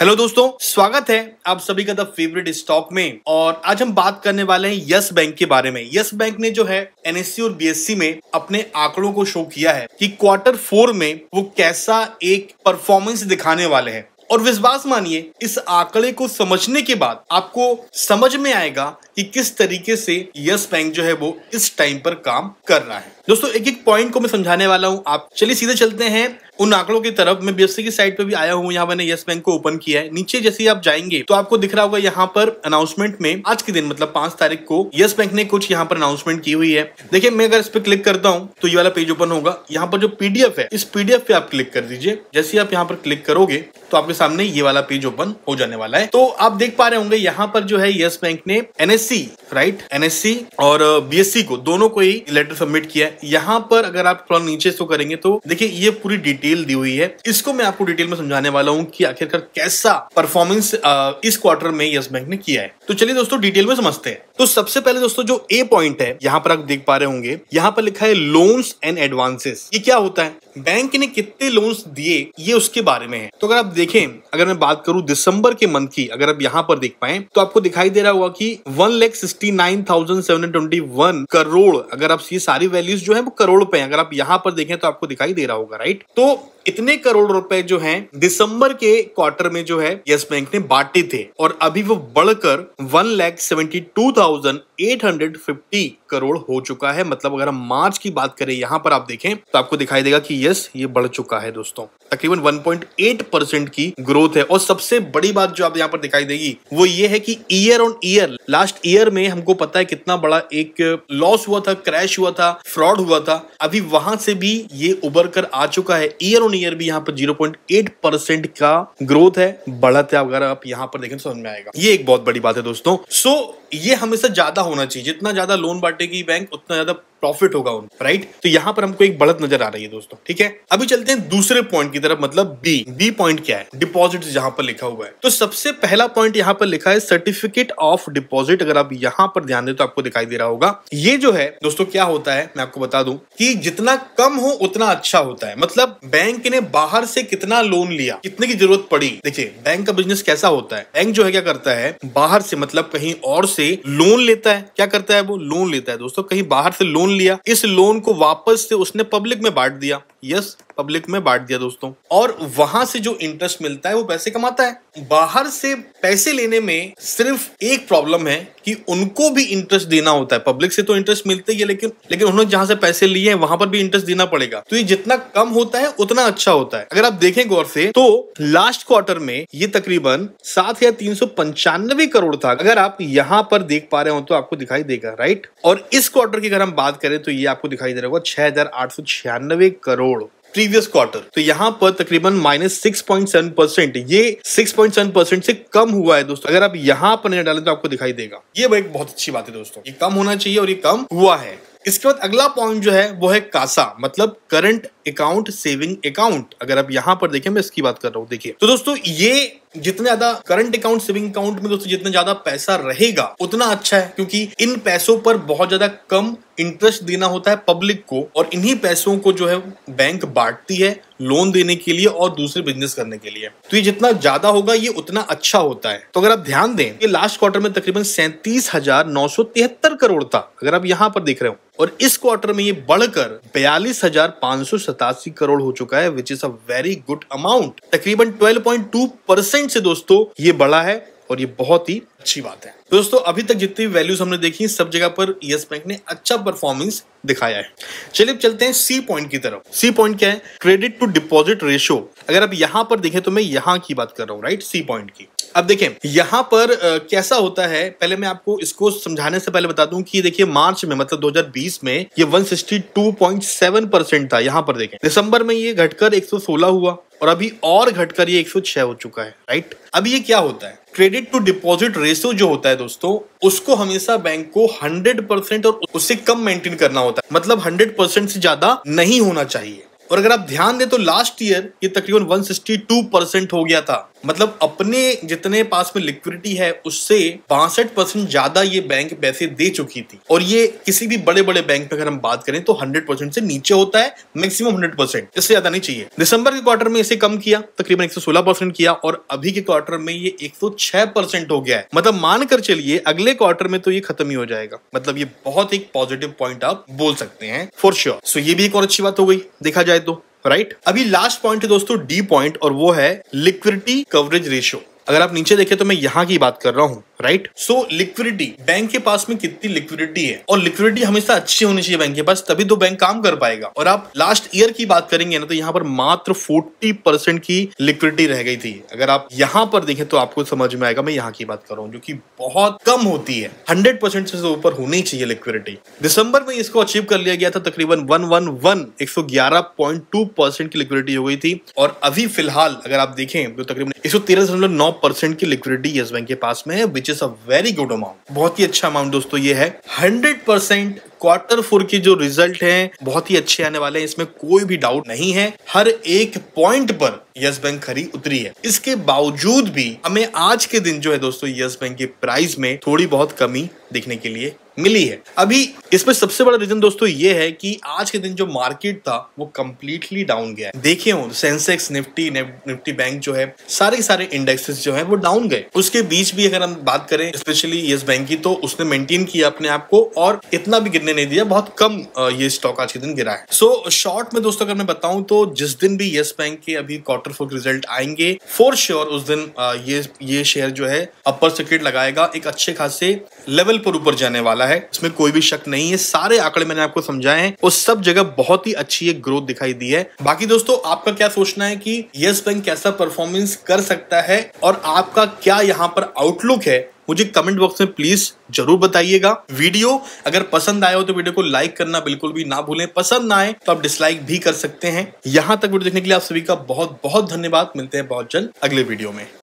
Hello दोस्तों स्वागत है आप सभी का द फेवरेट स्टॉक में और आज हम बात करने वाले हैं यस बैंक के बारे में यस बैंक ने जो है एनएससी e और बीएससी e में अपने आंकड़ों को शो किया है कि क्वार्टर फोर में वो कैसा एक परफॉर्मेंस दिखाने वाले हैं और विश्वास मानिए इस आंकड़े को समझने के बाद आपको समझ में आएगा कि किस तरीके से यस बैंक जो है वो इस टाइम पर काम कर रहा है दोस्तों एक एक पॉइंट को मैं समझाने वाला हूँ आप चलिए सीधे चलते हैं उन आंकड़ों की तरफ मैं बीएससी की साइट पे भी आया हूँ यहाँ मैंने यस बैंक को ओपन किया है नीचे जैसे आप जाएंगे तो आपको दिख रहा होगा यहाँ पर अनाउंसमेंट में आज के दिन मतलब पांच तारीख को येस बैंक ने कुछ यहाँ पर अनाउंसमेंट की हुई है देखिये मैं अगर इस पर क्लिक करता हूँ तो ये वाला पेज ओपन होगा यहाँ पर जो पीडीएफ है इस पीडीएफ पे आप क्लिक कर दीजिए जैसे आप यहाँ पर क्लिक करोगे तो आपके सामने ये वाला पेज ओपन हो जाने वाला है तो आप देख पा रहे होंगे यहाँ पर जो है येस बैंक ने एनएससी राइट एनएससी और बीएससी को दोनों को ही लेटर सबमिट किया है यहाँ पर अगर आप थोड़ा नीचे इसको करेंगे तो देखिए ये पूरी डिटेल दी हुई है इसको मैं आपको डिटेल में समझाने वाला हूँ कि आखिरकार कैसा परफॉर्मेंस इस क्वार्टर में यस बैंक ने किया है तो चलिए दोस्तों डिटेल में समझते हैं तो सबसे पहले दोस्तों जो ए पॉइंट है यहाँ पर आप देख पा रहे होंगे यहाँ पर लिखा है लोन्स एंड एडवांसेस ये क्या होता है बैंक ने कितने लोन्स दिए ये उसके बारे में है तो अगर आप देखें अगर मैं बात करूं दिसंबर के मंथ की अगर आप यहाँ पर देख पाए तो आपको दिखाई दे रहा होगा की one lakh sixty nine thousand seven twenty one crore अगर आप ये सारी वैल्यूज जो है वो करोड़ पे अगर आप यहाँ पर देखें तो आपको दिखाई दे रहा होगा राइट तो इतने करोड़ रुपए जो है दिसंबर के क्वार्टर में जो है यस बैंक ने बांटे थे और अभी वो बढ़कर one lakh seventy two thousand eight hundred fifty crore हो चुका है मतलब अगर हम मार्च की बात करें यहाँ पर आप देखें तो आपको दिखाई देगा कि यस ये बढ़ चुका है दोस्तों तकरीबन 1.8 परसेंट की ग्रोथ है और सबसे बड़ी बात जो आप यहाँ पर दिखाई देगी वो ये है कि year on year last year में हमको पता है कितना बड़ा एक लॉस हुआ था क्रैश हुआ था फ्रॉड हुआ था अभी वहां से भी ये उबर कर आ चुका है ईयर ऑन ईयर भी यहाँ पर जीरो पॉइंट एट परसेंट का ग्रोथ है बढ़त है अगर आप यहाँ पर देखें तो समझ में आएगा ये एक बहुत बड़ी बात है दोस्तों सो so, ये हमेशा ज्यादा होना चाहिए जितना ज्यादा लोन बांटेगी बैंक उतना ज्यादा प्रॉफिट होगा उन राइट तो यहाँ पर हमको एक बढ़त नजर आ रही है दोस्तों ठीक है अभी चलते हैं दूसरे पॉइंट की तरफ मतलब बी बी पॉइंट क्या है डिपॉजिट यहाँ पर लिखा हुआ है तो सबसे पहला पॉइंट यहाँ पर लिखा है सर्टिफिकेट ऑफ डिपॉजिट अगर आप यहाँ पर ध्यान दें तो आपको दिखाई दे रहा होगा ये जो है दोस्तों क्या होता है मैं आपको बता दू की जितना कम हो उतना अच्छा होता है मतलब बैंक ने बाहर से कितना लोन लिया कितने की जरूरत पड़ी देखिये बैंक का बिजनेस कैसा होता है बैंक जो है क्या करता है बाहर से मतलब कहीं और से लोन लेता है क्या करता है वो लोन लेता है दोस्तों कहीं बाहर से लोन लोन लिया इस लोन को वापस से उसने पब्लिक में बांट दिया यस पब्लिक में बांट दिया दोस्तों और वहां से जो इंटरेस्ट मिलता है वो पैसे कमाता है बाहर से पैसे लेने में सिर्फ एक प्रॉब्लम है कि उनको भी इंटरेस्ट देना होता है पब्लिक से तो इंटरेस्ट मिलते ही है लेकिन लेकिन उन्होंने जहां से पैसे लिए हैं वहां पर भी इंटरेस्ट देना पड़ेगा तो ये जितना कम होता है उतना अच्छा होता है अगर आप देखें गौर से तो लास्ट क्वार्टर में ये तकरीबन सात या तीन सौ पंचानवे करोड़ था अगर आप यहाँ पर देख पा रहे हो तो आपको दिखाई देगा राइट और इस क्वार्टर की अगर हम बात करें तो ये आपको दिखाई दे रहा होगा छह हजार आठ सौ छियानवे करोड़ प्रीवियस क्वार्टर तो यहाँ पर तकरीबन minus six point seven percent ये सिक्स पॉइंट सेवन परसेंट से कम हुआ है दोस्तों अगर आप यहाँ पर नजर डालें तो आपको दिखाई देगा ये एक बहुत अच्छी बात है दोस्तों ये कम होना चाहिए और ये कम हुआ है इसके बाद अगला पॉइंट जो है वो है कासा मतलब करंट अकाउंट सेविंग अकाउंट अगर आप यहां पर देखें मैं इसकी बात कर रहा हूँ देखिए तो दोस्तों ये जितने ज्यादा करंट अकाउंट सेविंग अकाउंट में दोस्तों जितना ज्यादा पैसा रहेगा उतना अच्छा है क्योंकि इन पैसों पर बहुत ज्यादा कम इंटरेस्ट देना होता है पब्लिक को और इन्हीं पैसों को जो है बैंक बांटती है लोन देने के लिए और दूसरे बिजनेस करने के लिए तो ये जितना ज्यादा होगा ये उतना अच्छा होता है तो अगर आप ध्यान दें ये लास्ट क्वार्टर में तकरीबन सैंतीस हजार नौ सौ तिहत्तर करोड़ था अगर आप यहाँ पर देख रहे हो और इस क्वार्टर में ये बढ़कर बयालीस हजार पांच सौ सतासी करोड़ हो चुका है which is a very good amount तकरीबन twelve point two percent percent से दोस्तों ये बड़ा है और ये बहुत ही अच्छी बात है तो दोस्तों अभी तक जितनी वैल्यूज हमने देखी सब जगह पर यस बैंक ने अच्छा परफॉर्मेंस दिखाया है चलिए चलते हैं सी पॉइंट की तरफ सी पॉइंट क्या है क्रेडिट टू डिपॉजिट रेशियो अगर आप यहां पर देखें तो मैं यहां की बात कर रहा हूं राइट सी पॉइंट की अब देखें यहां पर आ, कैसा होता है पहले मैं आपको इसको समझाने से पहले बता दूं कि देखिए मार्च में मतलब 2020 में ये 162.7 परसेंट था यहां पर देखें दिसंबर में ये घटकर 116 हुआ और अभी और घटकर ये 106 हो चुका है राइट अब ये क्या होता है क्रेडिट टू डिपॉजिट रेशियो जो होता है दोस्तों उसको हमेशा बैंक को 100 परसेंट और उससे कम मेंटेन करना होता है मतलब 100 परसेंट से ज्यादा नहीं होना चाहिए और अगर आप ध्यान दें तो लास्ट ईयर ये तकरीबन 162 परसेंट हो गया था मतलब अपने जितने पास में लिक्विडिटी है उससे बासठ परसेंट ज्यादा ये बैंक पैसे दे चुकी थी और ये किसी भी बड़े बड़े बैंक पे अगर हम बात करें तो हंड्रेड परसेंट से नीचे होता है मैक्सिमम हंड्रेड परसेंट इससे ज्यादा नहीं चाहिए दिसंबर के क्वार्टर में इसे कम किया तकरीबन एक परसेंट किया और अभी के क्वार्टर में ये एक परसेंट हो गया है मतलब मानकर चलिए अगले क्वार्टर में तो ये खत्म ही हो जाएगा मतलब ये बहुत एक पॉजिटिव पॉइंट आप बोल सकते हैं for sure sure. So so ये भी एक और अच्छी बात हो गई देखा जाए तो राइट अभी लास्ट पॉइंट है दोस्तों डी पॉइंट और वो है लिक्विडिटी कवरेज रेशियो अगर आप नीचे देखें तो मैं यहाँ की बात कर रहा हूँ राइट सो लिक्विडिटी बैंक के पास में कितनी लिक्विडिटी है और लिक्विडिटी हमेशा अच्छी होनी चाहिए बैंक के पास तभी तो बैंक काम कर पाएगा और आप लास्ट ईयर की बात करेंगे ना तो यहाँ पर मात्र फोर्टी परसेंट की लिक्विडिटी रह गई थी अगर आप यहाँ पर देखें तो आपको समझ में आएगा मैं यहाँ की बात कर रहा हूँ जो की बहुत कम होती है हंड्रेड परसेंट से ऊपर होनी चाहिए लिक्विडिटी दिसंबर में इसको अचीव कर लिया गया था तकरीबन वन वन वन एक सौ ग्यारह पॉइंट टू परसेंट की लिक्विडिटी हो गई थी और अभी फिलहाल अगर आप देखें तो तकरीबन एक सौ तेरह दशमलव नौ परसेंट की लिक्विडिटी येस बैंक के पास में है is a very good amount बहुत ही अच्छा अमाउंट दोस्तों ये है हंड्रेड परसेंट क्वार्टर फोर के जो रिजल्ट हैं बहुत ही अच्छे आने वाले हैं इसमें कोई भी डाउट नहीं है हर एक पॉइंट पर यस बैंक खरी उतरी है इसके बावजूद भी हमें आज के दिन जो है दोस्तों यस बैंक के प्राइस में थोड़ी बहुत कमी देखने के लिए मिली है अभी इसमें सबसे बड़ा रीजन दोस्तों ये है कि आज के दिन जो मार्केट था वो कम्प्लीटली डाउन गया देखिए हो सेंसेक्स निफ्टी निफ्टी बैंक जो है सारे सारे इंडेक्सेस जो है वो डाउन गए उसके बीच भी अगर हम बात करें स्पेशली यस बैंक की तो उसने मेंटेन किया अपने आप को और इतना भी गिरने नहीं दिया बहुत कम ये स्टॉक आज के दिन गिरा है सो so, शॉर्ट में दोस्तों अगर मैं बताऊं तो जिस दिन भी यस बैंक के अभी क्वार्टर वंडरफुल रिजल्ट आएंगे फॉर श्योर sure, उस दिन ये ये शेयर जो है अपर सर्किट लगाएगा एक अच्छे खासे लेवल पर ऊपर जाने वाला है इसमें कोई भी शक नहीं है सारे आंकड़े मैंने आपको समझाए हैं और सब जगह बहुत ही अच्छी एक ग्रोथ दिखाई दी है बाकी दोस्तों आपका क्या सोचना है कि यस बैंक कैसा परफॉर्मेंस कर सकता है और आपका क्या यहाँ पर आउटलुक है मुझे कमेंट बॉक्स में प्लीज जरूर बताइएगा वीडियो अगर पसंद आया हो तो वीडियो को लाइक करना बिल्कुल भी ना भूलें पसंद ना आए तो आप डिसलाइक भी कर सकते हैं यहां तक वीडियो देखने के लिए आप सभी का बहुत बहुत धन्यवाद मिलते हैं बहुत जल्द अगले वीडियो में